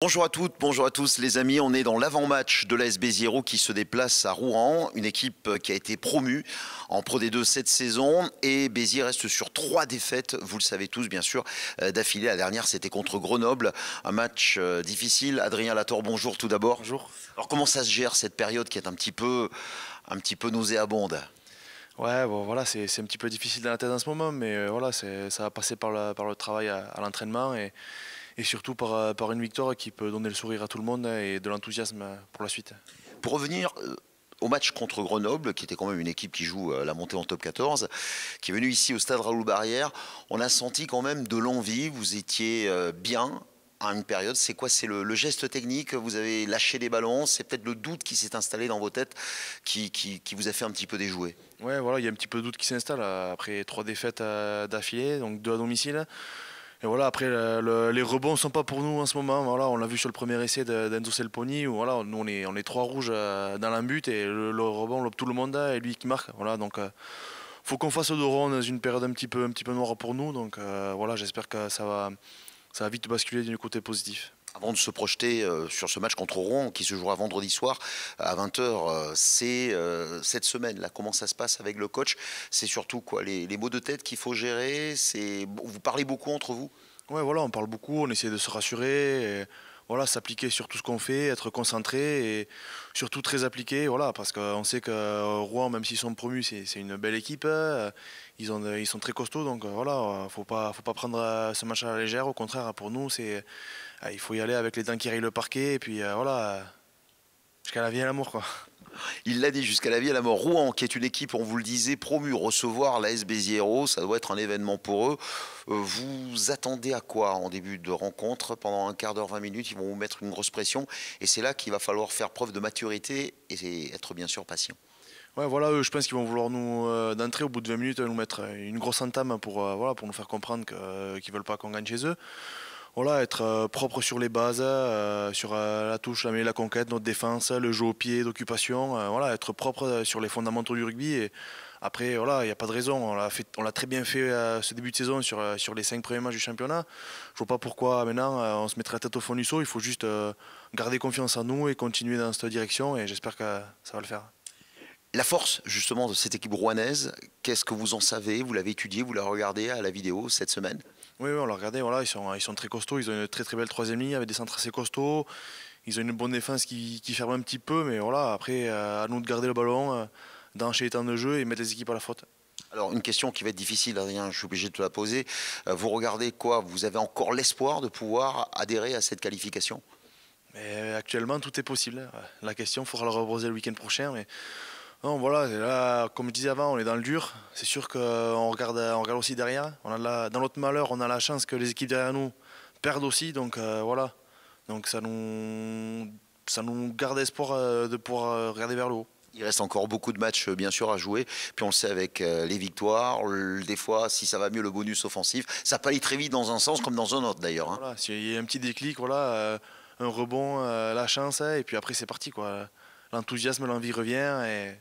Bonjour à toutes, bonjour à tous les amis. On est dans l'avant-match de l'AS Béziero qui se déplace à Rouen, une équipe qui a été promue en Pro D2 cette saison. Et Béziers reste sur trois défaites, vous le savez tous bien sûr, euh, d'affilée. La dernière, c'était contre Grenoble. Un match euh, difficile. Adrien Lator, bonjour tout d'abord. Bonjour. Alors comment ça se gère cette période qui est un petit peu, un petit peu nauséabonde Ouais, bon, voilà, c'est un petit peu difficile dans la tête en ce moment, mais euh, voilà, ça va passer par, par le travail à, à l'entraînement. et et surtout euh, par, une victoire qui peut donner le sourire à tout le monde et de l'enthousiasme pour la suite. Pour revenir euh, au match contre Grenoble, qui était quand même une équipe qui joue euh, la montée en top 14, qui est venue ici au stade Raoul Barrière, on a senti quand même de l'envie, vous étiez bien à une période. C'est quoi C'est le, geste technique, vous avez lâché des ballons, c'est peut-être le doute qui s'est installé dans vos têtes qui, qui, vous a fait un petit peu déjouer Ouais, voilà, il y a un petit peu de doute qui s'installe après trois défaites d'affilée, donc deux à domicile. Et voilà, après, les rebonds ne sont pas pour nous en ce moment. Voilà, on l'a vu sur le premier essai d'Enzo Selponi, où voilà, nous, on est, on est trois rouges euh, dans but et le, rebond, tout le monde euh, et lui qui marque. Voilà, donc, euh, faut qu'on fasse le rond dans une période un petit peu, un petit peu noire pour nous. Donc, voilà, j'espère que ça va, ça va vite basculer du côté positif. Avant de se projeter euh, sur ce match contre Rouen qui se jouera vendredi soir à 20h, euh, c'est euh, cette semaine là comment ça se passe avec le coach C'est surtout quoi les, les, mots de tête qu'il faut gérer. C'est vous parlez beaucoup entre vous. Ouais, voilà, on parle beaucoup, on essaie de se rassurer voilà, s'appliquer sur tout ce qu'on fait, être concentré et surtout très appliqué. Voilà, parce qu'on sait que euh, Rouen, même s'ils sont promus, c'est une belle équipe. Euh, ils, ont, ils sont très costauds, donc euh, voilà, faut pas, faut pas prendre ce machin à la légère. Au contraire, pour nous, il faut y aller avec les dents qui rayent le parquet et puis voilà, jusqu'à la vie et l'amour, quoi. Il l'a dit jusqu'à la vie à la mort. Rouen, qui est une équipe, on vous le disait, promue, recevoir la SBZ Hero, ça doit être un événement pour eux. Euh, vous attendez à quoi en début de rencontre Pendant un quart d'heure, 20 minutes, ils vont vous mettre une grosse pression. Et c'est là qu'il va falloir faire preuve de maturité et être bien sûr patient. Ouais, voilà, je pense qu'ils vont vouloir nous euh, d'entrer au bout de 20 minutes nous mettre une grosse entame pour, euh, voilà, pour nous faire comprendre qu'ils ne veulent pas qu'on gagne chez eux voilà, être euh, propre sur les bases, euh, sur euh, la touche, la la conquête, notre défense, le jeu au pied d'occupation, voilà, être propre sur les fondamentaux du rugby. Et après, voilà, il n'y a pas de raison. On l'a, très bien fait ce début de saison sur, les cinq premiers matchs du championnat. Je ne vois pas pourquoi maintenant on se mettrait la tête au fond du saut. Il faut juste garder confiance en nous et continuer dans cette direction. Et j'espère que ça va le faire. La force justement de cette équipe rouanaise. qu'est-ce que vous en savez Vous l'avez étudié, vous la regardez à la vidéo cette semaine oui, on l'a regardé, voilà, ils, sont, ils sont très costauds, ils ont une très très belle troisième ligne avec des centres assez costauds, ils ont une bonne défense qui, ferme un petit peu, mais voilà, après, euh, à nous de garder le ballon, euh, dans les temps de jeu et mettre les équipes à la faute. Alors, une question qui va être difficile, Adrien, je suis obligé de te la poser. Euh, vous regardez quoi Vous avez encore l'espoir de pouvoir adhérer à cette qualification Actuellement, tout est possible. La question, il faudra la reposer le week-end prochain, mais non, voilà, là, comme je disais avant, on est dans le dur. C'est sûr qu'on euh, regarde, on regarde aussi derrière. On a dans notre malheur, on a la chance que les équipes derrière nous perdent aussi. Donc euh, voilà, donc ça nous, ça nous garde espoir euh, de pouvoir regarder vers le haut. Il reste encore beaucoup de matchs, bien sûr, à jouer. Puis on le sait avec les victoires, des fois, si ça va mieux, le bonus offensif, ça palie très vite dans un sens comme dans un autre, d'ailleurs. Hein. Voilà, y a un petit déclic, voilà, un rebond, la chance, hein, et puis après, c'est parti. L'enthousiasme, l'envie revient. et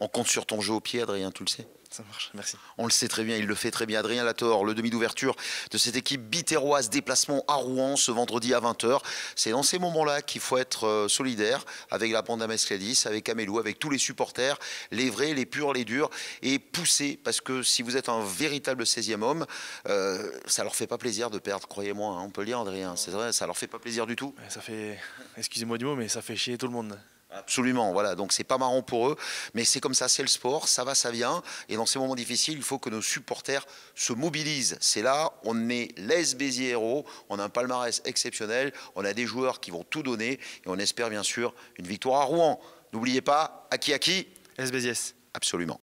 on compte sur ton jeu au pied, Adrien, tu le sais. Ça marche, merci. On le sait très bien, il le fait très bien. Adrien Latour, le demi d'ouverture de cette équipe bitéroise, déplacement à Rouen ce vendredi à 20h. C'est dans ces moments-là qu'il faut être euh, solidaire avec la bande Mescladis, avec Amelou, avec tous les supporters, les vrais, les purs, les durs, et pousser, parce que si vous êtes un véritable 16e homme, euh, ça leur fait pas plaisir de perdre, croyez-moi. Hein, on peut le dire, Adrien, c'est vrai, ça leur fait pas plaisir du tout. Ça fait, excusez-moi du mot, mais ça fait chier tout le monde. Absolument, voilà. Donc c'est pas marrant pour eux, mais c'est comme ça, c'est le sport, ça va, ça vient. Et dans ces moments difficiles, il faut que nos supporters se mobilisent. C'est là, on est les Béziers héros, on a un palmarès exceptionnel, on a des joueurs qui vont tout donner et on espère bien sûr une victoire à Rouen. N'oubliez pas, à qui à qui Les Béziers. Absolument.